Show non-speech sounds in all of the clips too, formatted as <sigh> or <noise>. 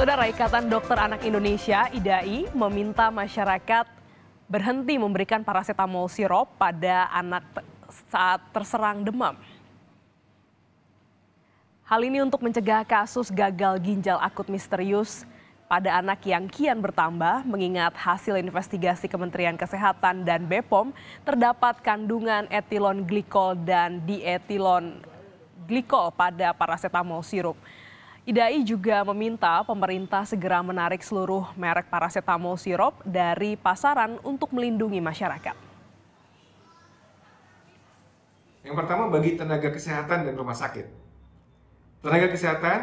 Saudara Ikatan Dokter Anak Indonesia IDAI meminta masyarakat berhenti memberikan parasetamol sirup pada anak saat terserang demam. Hal ini untuk mencegah kasus gagal ginjal akut misterius pada anak yang kian bertambah mengingat hasil investigasi Kementerian Kesehatan dan BPOM terdapat kandungan etilon glikol dan dietilon glikol pada parasetamol sirup. IDAI juga meminta pemerintah segera menarik seluruh merek paracetamol sirup dari pasaran untuk melindungi masyarakat. Yang pertama bagi tenaga kesehatan dan rumah sakit. Tenaga kesehatan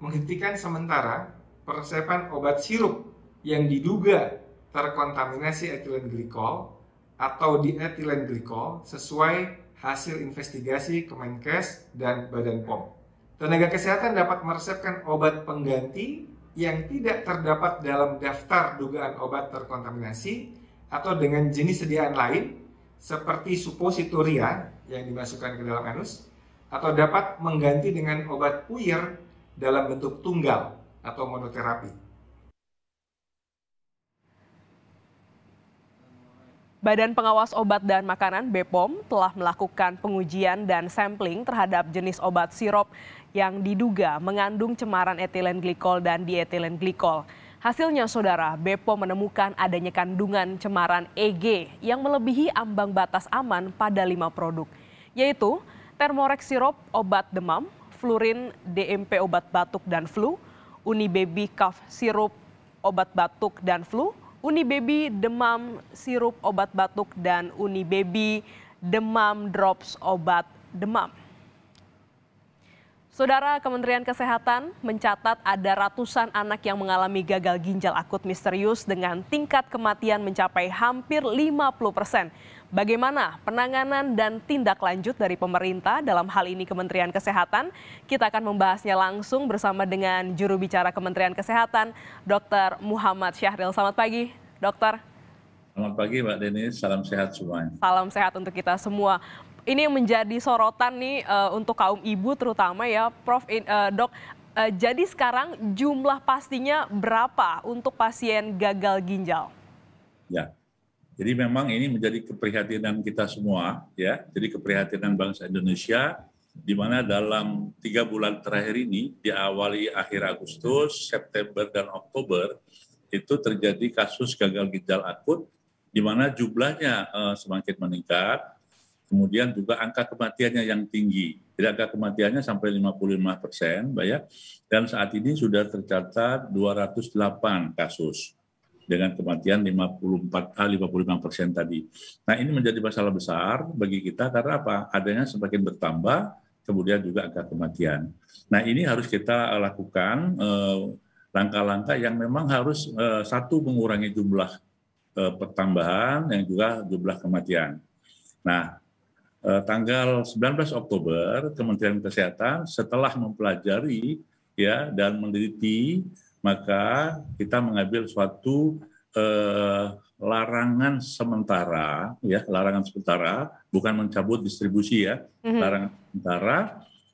menghentikan sementara persepan obat sirup yang diduga terkontaminasi etilen glikol atau dietilen glikol sesuai hasil investigasi Kemenkes dan Badan POM. Tenaga kesehatan dapat meresepkan obat pengganti yang tidak terdapat dalam daftar dugaan obat terkontaminasi atau dengan jenis sediaan lain seperti supositoria yang dimasukkan ke dalam anus atau dapat mengganti dengan obat puyer dalam bentuk tunggal atau monoterapi. Badan Pengawas Obat dan Makanan BPOM telah melakukan pengujian dan sampling terhadap jenis obat sirup yang diduga mengandung cemaran etilen glikol dan dietilen glikol. Hasilnya, saudara, BPOM menemukan adanya kandungan cemaran EG yang melebihi ambang batas aman pada lima produk, yaitu Thermorex sirup obat demam, fluorin DMP obat batuk dan flu, Unibaby cough sirup obat batuk dan flu, Uni Baby demam sirup obat batuk dan Uni Baby demam drops obat demam. Saudara Kementerian Kesehatan mencatat ada ratusan anak yang mengalami gagal ginjal akut misterius dengan tingkat kematian mencapai hampir 50 persen. Bagaimana penanganan dan tindak lanjut dari pemerintah dalam hal ini Kementerian Kesehatan? Kita akan membahasnya langsung bersama dengan juru bicara Kementerian Kesehatan, Dr. Muhammad Syahril. Selamat pagi. Dokter. Selamat pagi Mbak Deni, salam sehat semuanya. Salam sehat untuk kita semua. Ini menjadi sorotan nih uh, untuk kaum ibu terutama ya, Prof. In, uh, dok, uh, jadi sekarang jumlah pastinya berapa untuk pasien gagal ginjal? Ya, jadi memang ini menjadi keprihatinan kita semua ya, jadi keprihatinan bangsa Indonesia di mana dalam tiga bulan terakhir ini diawali akhir Agustus, September dan Oktober itu terjadi kasus gagal ginjal akut di mana jumlahnya uh, semakin meningkat, kemudian juga angka kematiannya yang tinggi. Jadi angka kematiannya sampai 55 persen, ya. Dan saat ini sudah tercatat 208 kasus dengan kematian 54 ah, 55 persen tadi. Nah ini menjadi masalah besar bagi kita karena apa? Adanya semakin bertambah, kemudian juga angka kematian. Nah ini harus kita eh, lakukan uh, langkah-langkah yang memang harus eh, satu mengurangi jumlah eh, pertambahan yang juga jumlah kematian. Nah, eh, tanggal 19 Oktober Kementerian Kesehatan setelah mempelajari ya dan meneliti maka kita mengambil suatu eh, larangan sementara ya larangan sementara bukan mencabut distribusi ya mm-hmm. larangan sementara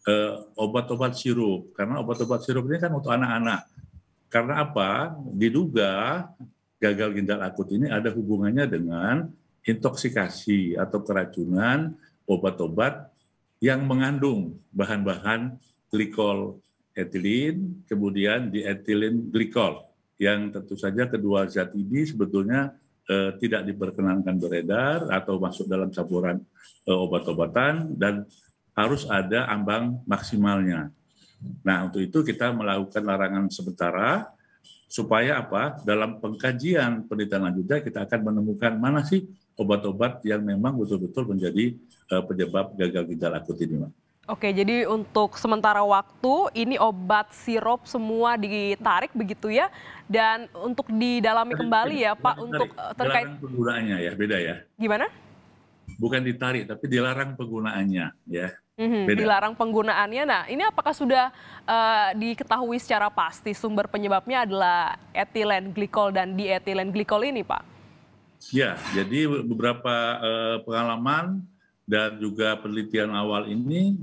eh, obat-obat sirup karena obat-obat sirup ini kan untuk anak-anak karena apa? Diduga gagal ginjal akut ini ada hubungannya dengan intoksikasi atau keracunan obat-obat yang mengandung bahan-bahan glikol etilin, kemudian di dietilen glikol yang tentu saja kedua zat ini sebetulnya eh, tidak diperkenankan beredar atau masuk dalam campuran eh, obat-obatan dan harus ada ambang maksimalnya. Nah, untuk itu kita melakukan larangan sementara supaya apa? Dalam pengkajian penelitian lanjutnya kita akan menemukan mana sih obat-obat yang memang betul-betul menjadi uh, penyebab gagal ginjal akut ini, Pak. Oke, jadi untuk sementara waktu ini obat sirup semua ditarik begitu ya dan untuk didalami kembali ya Pak untuk eh, terkait penggunaannya ya beda ya. Gimana? bukan ditarik tapi dilarang penggunaannya ya. Mm-hmm, dilarang penggunaannya. Nah, ini apakah sudah uh, diketahui secara pasti sumber penyebabnya adalah etilen glikol dan dietilen glikol ini, Pak? Ya, jadi beberapa uh, pengalaman dan juga penelitian awal ini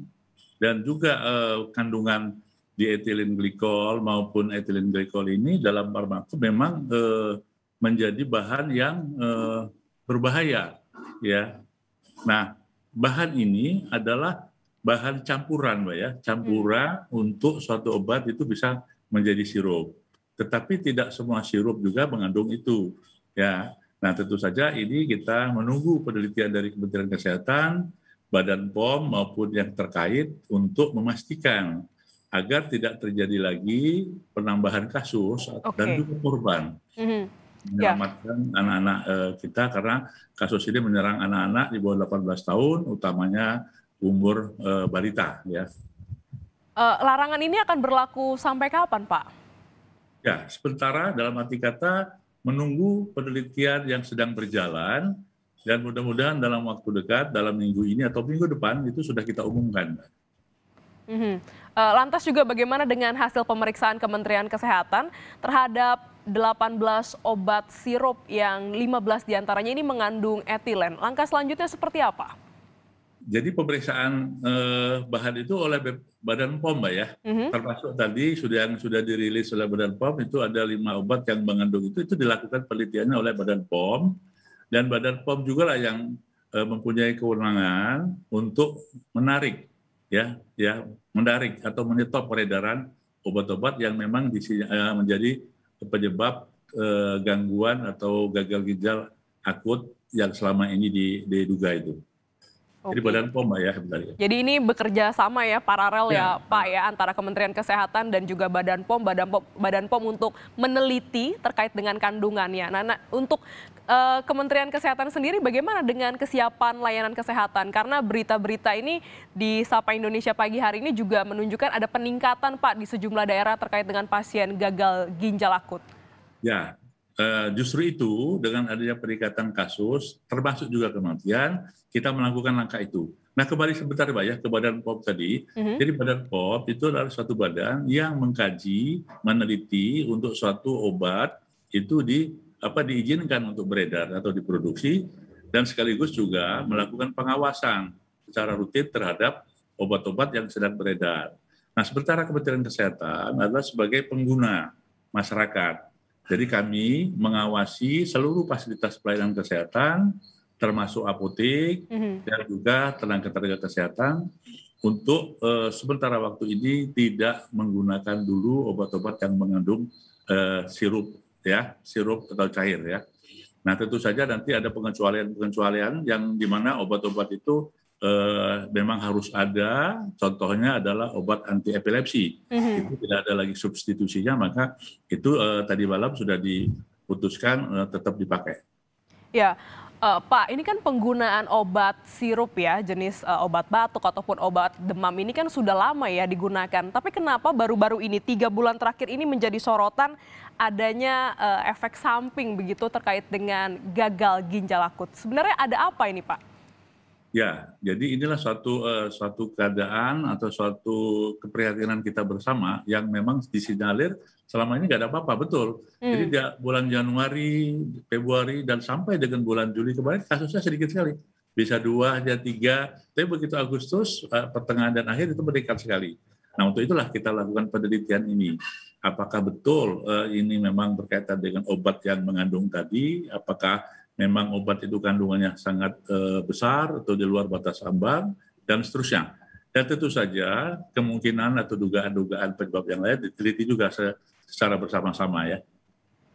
dan juga uh, kandungan dietilen glikol maupun etilen glikol ini dalam farmako memang uh, menjadi bahan yang uh, berbahaya ya Nah, bahan ini adalah bahan campuran, Mbak ya. Campuran hmm. untuk suatu obat itu bisa menjadi sirup. Tetapi tidak semua sirup juga mengandung itu. Ya. Nah, tentu saja ini kita menunggu penelitian dari Kementerian Kesehatan, Badan POM maupun yang terkait untuk memastikan agar tidak terjadi lagi penambahan kasus okay. dan juga korban. Mm -hmm. Ya. menyelamatkan anak anak-anak uh, kita karena kasus ini menyerang anak-anak di bawah 18 tahun, utamanya umur uh, balita. Ya. Uh, larangan ini akan berlaku sampai kapan, Pak? Ya, sementara dalam arti kata menunggu penelitian yang sedang berjalan dan mudah-mudahan dalam waktu dekat, dalam minggu ini atau minggu depan itu sudah kita umumkan. Mm -hmm. Lantas juga bagaimana dengan hasil pemeriksaan Kementerian Kesehatan terhadap 18 obat sirup yang 15 diantaranya ini mengandung etilen. Langkah selanjutnya seperti apa? Jadi pemeriksaan eh, bahan itu oleh Badan POM, Mbak ya, mm-hmm. termasuk tadi sudah yang sudah dirilis oleh Badan POM itu ada lima obat yang mengandung itu itu dilakukan penelitiannya oleh Badan POM dan Badan POM juga lah yang eh, mempunyai kewenangan untuk menarik ya, ya menarik atau menyetop peredaran obat-obat yang memang disi, eh, menjadi penyebab eh, gangguan atau gagal ginjal akut yang selama ini diduga itu. Okay. Jadi Badan POM ya sebenarnya. Jadi ini bekerja sama ya paralel ya, ya Pak ya antara Kementerian Kesehatan dan juga Badan POM, Badan POM, Badan POM untuk meneliti terkait dengan kandungannya. Nah, nah untuk uh, Kementerian Kesehatan sendiri bagaimana dengan kesiapan layanan kesehatan? Karena berita-berita ini di Sapa Indonesia pagi hari ini juga menunjukkan ada peningkatan Pak di sejumlah daerah terkait dengan pasien gagal ginjal akut. Ya, Eh, justru itu dengan adanya peningkatan kasus termasuk juga kematian kita melakukan langkah itu. Nah kembali sebentar pak ya ke Badan POP tadi. Mm-hmm. Jadi Badan POP itu adalah suatu badan yang mengkaji, meneliti untuk suatu obat itu di apa diizinkan untuk beredar atau diproduksi dan sekaligus juga melakukan pengawasan secara rutin terhadap obat-obat yang sedang beredar. Nah, sementara Kementerian Kesehatan adalah sebagai pengguna masyarakat jadi kami mengawasi seluruh fasilitas pelayanan kesehatan, termasuk apotek mm-hmm. dan juga tenaga-tenaga kesehatan untuk uh, sementara waktu ini tidak menggunakan dulu obat-obat yang mengandung uh, sirup ya, sirup atau cair ya. Nah tentu saja nanti ada pengecualian-pengecualian yang dimana obat-obat itu eh, memang harus ada. Contohnya adalah obat anti epilepsi. Mm -hmm. Itu tidak ada lagi substitusinya, maka itu eh, tadi malam sudah diputuskan eh, tetap dipakai. Ya, uh, Pak, ini kan penggunaan obat sirup ya, jenis uh, obat batuk ataupun obat demam ini kan sudah lama ya digunakan. Tapi kenapa baru-baru ini tiga bulan terakhir ini menjadi sorotan adanya uh, efek samping begitu terkait dengan gagal ginjal akut? Sebenarnya ada apa ini, Pak? Ya, jadi inilah suatu uh, suatu keadaan atau suatu keprihatinan kita bersama yang memang disinyalir selama ini nggak ada apa-apa betul. Hmm. Jadi di bulan Januari, Februari dan sampai dengan bulan Juli kemarin kasusnya sedikit sekali, bisa dua hanya tiga. Tapi begitu Agustus uh, pertengahan dan akhir itu meningkat sekali. Nah untuk itulah kita lakukan penelitian ini. Apakah betul uh, ini memang berkaitan dengan obat yang mengandung tadi? Apakah memang obat itu kandungannya sangat uh, besar atau di luar batas ambang dan seterusnya. Dan tentu saja kemungkinan atau dugaan-dugaan penyebab yang lain diteliti juga secara bersama-sama ya.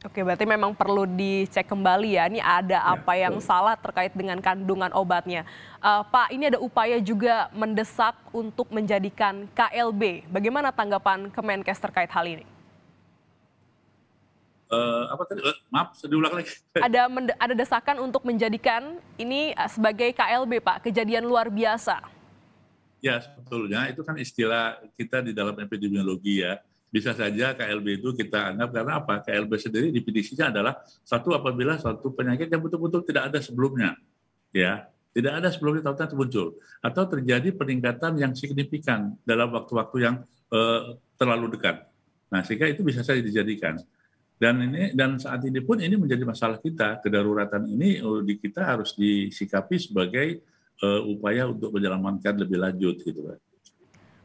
Oke, berarti memang perlu dicek kembali ya. Ini ada ya, apa ya, yang salah terkait dengan kandungan obatnya. Uh, Pak, ini ada upaya juga mendesak untuk menjadikan KLB. Bagaimana tanggapan Kemenkes terkait hal ini? Uh, apa tadi? Uh, maaf, diulang lagi. <laughs> Ada ada desakan untuk menjadikan ini eh, sebagai KLB, Pak, kejadian luar biasa. Ya, sebetulnya itu kan istilah kita di dalam epidemiologi ya. Bisa saja KLB itu kita anggap karena apa? KLB sendiri definisinya adalah satu apabila suatu penyakit yang betul-betul tidak ada sebelumnya. Ya, tidak ada sebelumnya tahu-tahu muncul atau terjadi peningkatan yang signifikan dalam waktu-waktu yang uh, terlalu dekat. Nah, sehingga itu bisa saja dijadikan dan ini dan saat ini pun ini menjadi masalah kita kedaruratan ini oh, di kita harus disikapi sebagai uh, upaya untuk menyelamatkan lebih lanjut gitu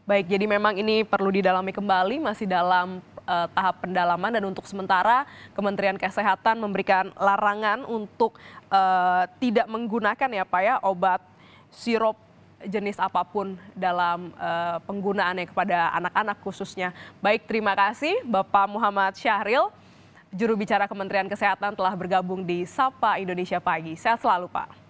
Baik, jadi memang ini perlu didalami kembali masih dalam uh, tahap pendalaman dan untuk sementara Kementerian Kesehatan memberikan larangan untuk uh, tidak menggunakan ya Pak ya obat sirup jenis apapun dalam uh, penggunaannya kepada anak-anak khususnya. Baik, terima kasih Bapak Muhammad Syahril juru bicara Kementerian Kesehatan telah bergabung di Sapa Indonesia Pagi. Sehat selalu, Pak.